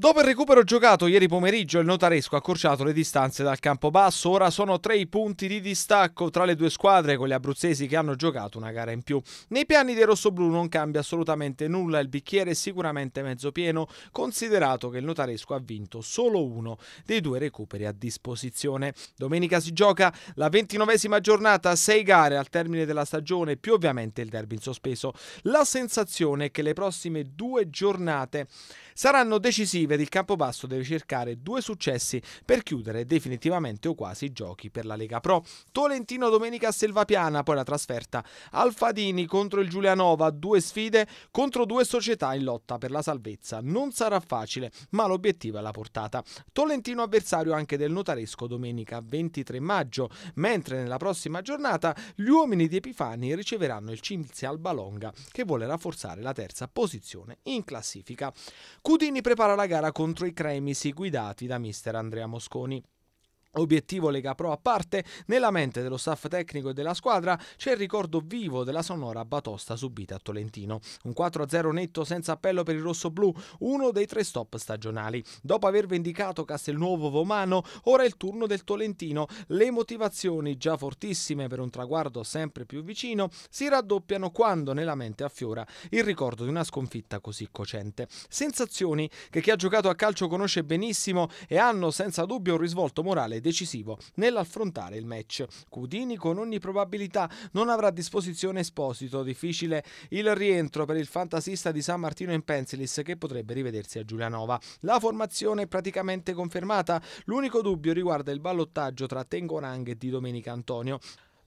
Dopo il recupero giocato ieri pomeriggio, il notaresco ha accorciato le distanze dal campo basso. Ora sono tre i punti di distacco tra le due squadre, con gli abruzzesi che hanno giocato una gara in più. Nei piani dei rossoblù non cambia assolutamente nulla, il bicchiere è sicuramente mezzo pieno, considerato che il notaresco ha vinto solo uno dei due recuperi a disposizione. Domenica si gioca la ventinovesima giornata, sei gare al termine della stagione, più ovviamente il derby in sospeso. La sensazione è che le prossime due giornate saranno decisive per il Campobasso deve cercare due successi per chiudere definitivamente o quasi i giochi per la Lega Pro. Tolentino domenica a Selvapiana, poi la trasferta Alfadini contro il Giulianova, due sfide contro due società in lotta per la salvezza. Non sarà facile, ma l'obiettivo è la portata. Tolentino avversario anche del notaresco domenica 23 maggio, mentre nella prossima giornata gli uomini di Epifani riceveranno il Cinzia Albalonga che vuole rafforzare la terza posizione in classifica. Cudini prepara la gara gara contro i cremisi guidati da mister Andrea Mosconi. Obiettivo Lega Pro a parte, nella mente dello staff tecnico e della squadra c'è il ricordo vivo della sonora batosta subita a Tolentino. Un 4-0 netto senza appello per il rosso-blu, uno dei tre stop stagionali. Dopo aver vendicato Castelnuovo Vomano, ora è il turno del Tolentino. Le motivazioni, già fortissime per un traguardo sempre più vicino, si raddoppiano quando nella mente affiora il ricordo di una sconfitta così cocente. Sensazioni che chi ha giocato a calcio conosce benissimo e hanno senza dubbio un risvolto morale decisivo nell'affrontare il match. Cudini con ogni probabilità non avrà a disposizione Esposito, difficile il rientro per il fantasista di San Martino in Pensilis che potrebbe rivedersi a Giulianova. La formazione è praticamente confermata, l'unico dubbio riguarda il ballottaggio tra Tengonang e di Domenica Antonio.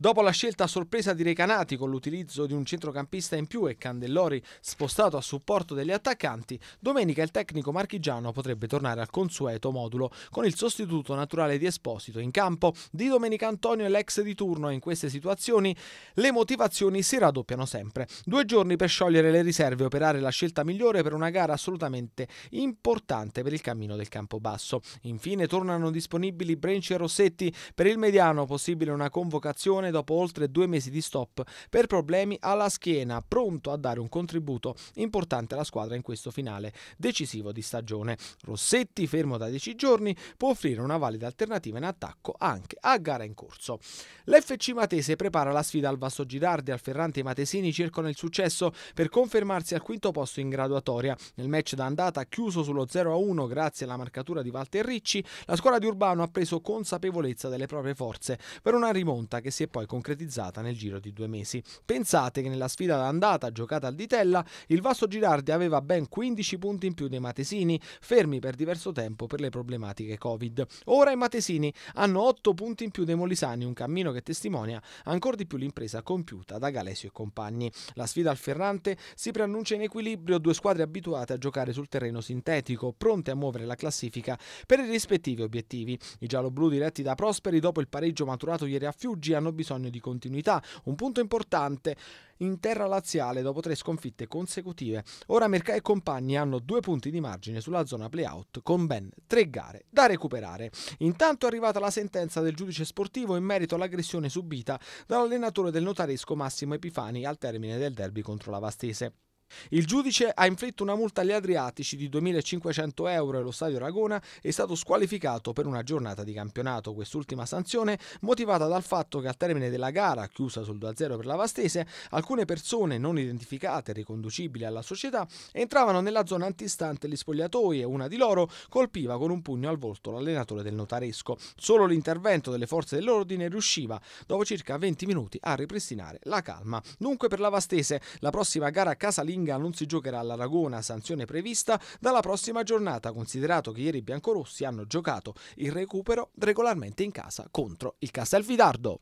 Dopo la scelta a sorpresa di Recanati con l'utilizzo di un centrocampista in più e Candellori spostato a supporto degli attaccanti, domenica il tecnico marchigiano potrebbe tornare al consueto modulo con il sostituto naturale di Esposito in campo. Di Domenica Antonio e l'ex di turno in queste situazioni le motivazioni si raddoppiano sempre. Due giorni per sciogliere le riserve e operare la scelta migliore per una gara assolutamente importante per il cammino del campo basso. Infine tornano disponibili Brenci e Rossetti per il mediano possibile una convocazione dopo oltre due mesi di stop per problemi alla schiena, pronto a dare un contributo importante alla squadra in questo finale decisivo di stagione. Rossetti, fermo da 10 giorni, può offrire una valida alternativa in attacco anche a gara in corso. L'FC Matese prepara la sfida al Vasto Girardi, al Ferrante i Matesini cercano il successo per confermarsi al quinto posto in graduatoria. Nel match d'andata chiuso sullo 0-1 grazie alla marcatura di Walter Ricci, la squadra di Urbano ha preso consapevolezza delle proprie forze per una rimonta che si è poi concretizzata nel giro di due mesi. Pensate che nella sfida d'andata giocata al Ditella, il Vasto Girardi aveva ben 15 punti in più dei Matesini, fermi per diverso tempo per le problematiche Covid. Ora i Matesini hanno 8 punti in più dei Molisani, un cammino che testimonia ancora di più l'impresa compiuta da Galesio e compagni. La sfida al Ferrante si preannuncia in equilibrio, due squadre abituate a giocare sul terreno sintetico, pronte a muovere la classifica per i rispettivi obiettivi. I gialloblu diretti da Prosperi dopo il pareggio maturato ieri a Fiuggi hanno bisogno bisogno di continuità. Un punto importante in terra laziale dopo tre sconfitte consecutive. Ora Mercà e compagni hanno due punti di margine sulla zona playout con ben tre gare da recuperare. Intanto è arrivata la sentenza del giudice sportivo in merito all'aggressione subita dall'allenatore del notaresco Massimo Epifani al termine del derby contro la Vastese. Il giudice ha inflitto una multa agli Adriatici di 2.500 euro e lo stadio Ragona è stato squalificato per una giornata di campionato. Quest'ultima sanzione motivata dal fatto che al termine della gara, chiusa sul 2-0 per la Vastese, alcune persone non identificate e riconducibili alla società entravano nella zona antistante gli spogliatoi e una di loro colpiva con un pugno al volto l'allenatore del notaresco. Solo l'intervento delle forze dell'ordine riusciva, dopo circa 20 minuti, a ripristinare la calma. Dunque per la Vastese, la prossima gara casalinga Maringa non si giocherà all'Aragona, sanzione prevista dalla prossima giornata, considerato che ieri i biancorossi hanno giocato il recupero regolarmente in casa contro il Castelfidardo.